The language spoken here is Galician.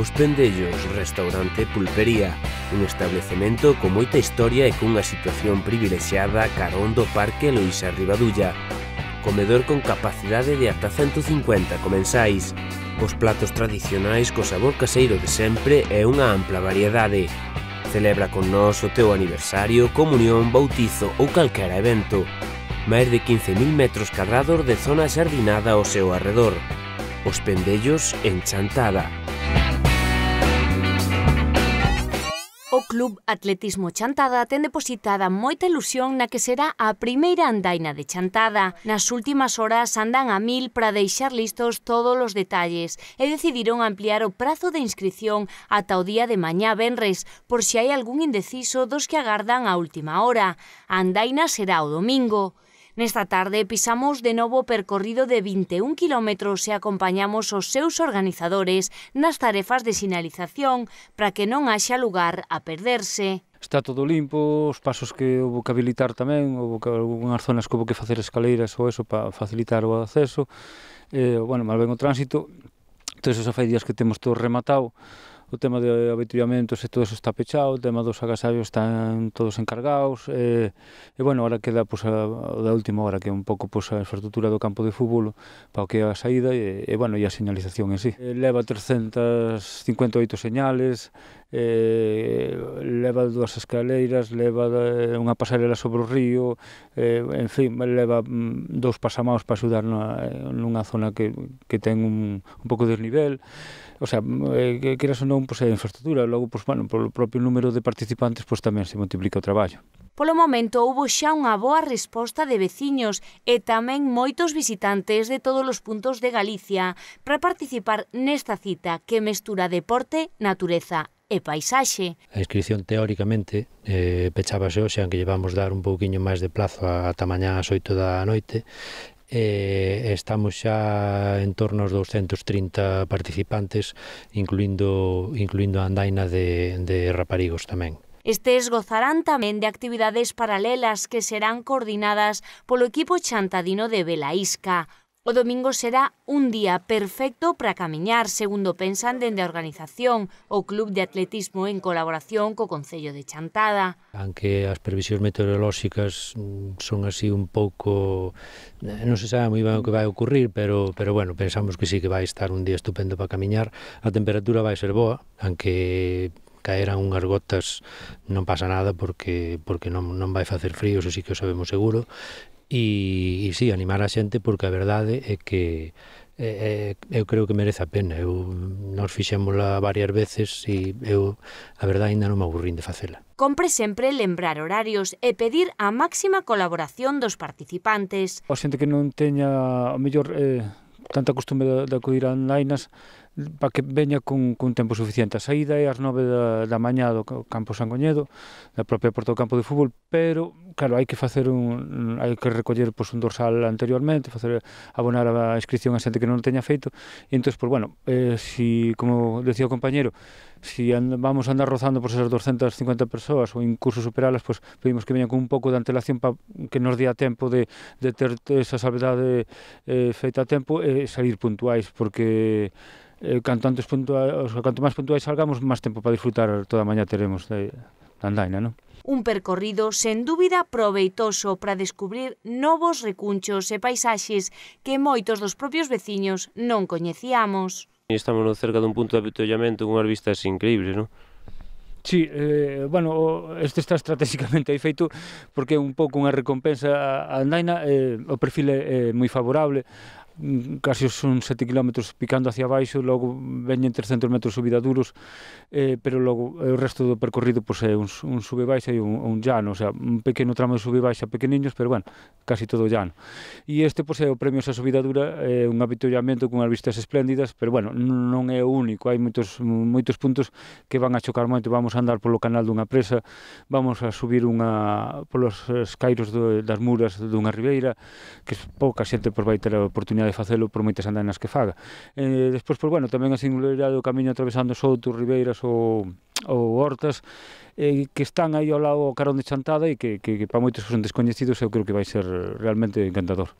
Os Pendellos, restaurante pulpería, un establecemento con moita historia e cunha situación privilexiada carón do Parque Luisa Ribadulla. Comedor con capacidade de ata 150 comensais. Os platos tradicionais co sabor caseiro de sempre e unha ampla variedade. Celebra con nós o teu aniversario, comunión, bautizo ou calquera evento máis de 15.000 metros cadrados de zona xardinada ao seu arredor. Os pendellos en Chantada, Club Atletismo Chantada ten depositada moita ilusión na que será a primeira andaina de Chantada. Nas últimas horas andan a mil para deixar listos todos os detalles e decidiron ampliar o prazo de inscripción ata o día de mañá venres, por se si hai algún indeciso dos que agardan a última hora. A andaina será o domingo. Nesta tarde pisamos de novo o percorrido de 21 km e acompañamos os seus organizadores nas tarefas de sinalización para que non haxa lugar a perderse. Está todo limpo, os pasos que houve que habilitar tamén, houve que algunhas zonas que houve que facer escaleiras ou eso para facilitar o acceso, eh, bueno, mal ben o tránsito, entón, esas xa fai días que temos todo rematado, o tema de avetillamentos e todo eso está pechado, o tema dos agasallos están todos encargados, e, e bueno, ahora queda pues, a, a da última hora, que é un pouco pues, a infraestructura do campo de fútbol, para o que é a saída, e, e bueno, e a señalización en sí. Eh, e leva 358 señales, eh, leva dúas escaleiras, leva eh, unha pasarela sobre o río, eh, en fin, leva mm, dous pasamaos para axudar na, eh, nunha zona que, que ten un, un pouco de desnivel, o sea, mm, eh, que era non, pois, pues, a infraestructura, logo, pois, pues, bueno, polo propio número de participantes, pois pues, tamén se multiplica o traballo. Polo momento, houbo xa unha boa resposta de veciños e tamén moitos visitantes de todos os puntos de Galicia para participar nesta cita que mestura deporte, natureza e paisaxe. A inscripción teóricamente eh, pechábase hoxe, aunque llevamos dar un pouquiño máis de plazo ata mañá ás 8 da noite, eh, estamos xa en torno aos 230 participantes, incluindo, incluindo a andaina de, de raparigos tamén. Estes gozarán tamén de actividades paralelas que serán coordinadas polo equipo chantadino de Belaísca, O domingo será un día perfecto para camiñar, segundo pensan dende a organización, o Club de Atletismo en colaboración co Concello de Chantada. Anque as previsións meteorolóxicas mm, son así un pouco... Eh, non se sabe moi ben o que vai ocurrir, pero, pero bueno, pensamos que sí que vai estar un día estupendo para camiñar. A temperatura vai ser boa, anque caeran unhas gotas non pasa nada porque porque non, non vai facer frío, eso sí que o sabemos seguro e, e sí, animar a xente porque a verdade é que eh, eu creo que merece a pena eu, nos fixémola varias veces e eu a verdade ainda non me aburrín de facela Compre sempre lembrar horarios e pedir a máxima colaboración dos participantes O xente que non teña o mellor eh, tanta costume de, de acudir a nainas para que veña con, con tempo suficiente. A saída é ás nove da, da mañá do campo Sangoñedo, da propia Porta do Campo de Fútbol, pero, claro, hai que facer un... hai que recoller pois, un dorsal anteriormente, facer abonar a inscripción a xente que non teña feito, e entón, pois, bueno, eh, si, como decía o compañero, si and, vamos a andar rozando por esas 250 persoas ou incluso superalas, pois, pedimos que veñan con un pouco de antelación para que nos a tempo de, de ter esa salvedade eh, feita a tempo e salir puntuais, porque eh, canto antes puntua, o sea, canto máis puntuais salgamos, máis tempo para disfrutar toda a mañá teremos de, da andaina, non? Un percorrido sen dúbida proveitoso para descubrir novos recunchos e paisaxes que moitos dos propios veciños non coñecíamos. Estamos cerca dun punto de apetellamento con unhas vistas increíbles, non? Sí, eh, bueno, este está estratégicamente aí feito porque é un pouco unha recompensa a Andaina, eh, o perfil é, é moi favorable, casi os uns 7 km picando hacia baixo, logo veñen 300 metros subida duros, eh, pero logo eh, o resto do percorrido pois, é un, un sube baixa e un, un llano, o sea, un pequeno tramo de sube baixa pequeniños, pero bueno, casi todo llano. E este pois, é o premio esa subida dura, é eh, un con as vistas espléndidas, pero bueno, non é o único, hai moitos, moitos puntos que van a chocar moito, vamos a andar polo canal dunha presa, vamos a subir unha polos escairos do, das muras dunha ribeira, que pouca xente pois, vai ter a oportunidade de facelo por moitas andanas que faga. Eh, despois, pois, bueno, tamén a singularidade do camiño atravesando Soutos, Ribeiras ou, ou Hortas, eh, que están aí ao lado o carón de Chantada e que, que, que para moitos que son descoñecidos eu creo que vai ser realmente encantador.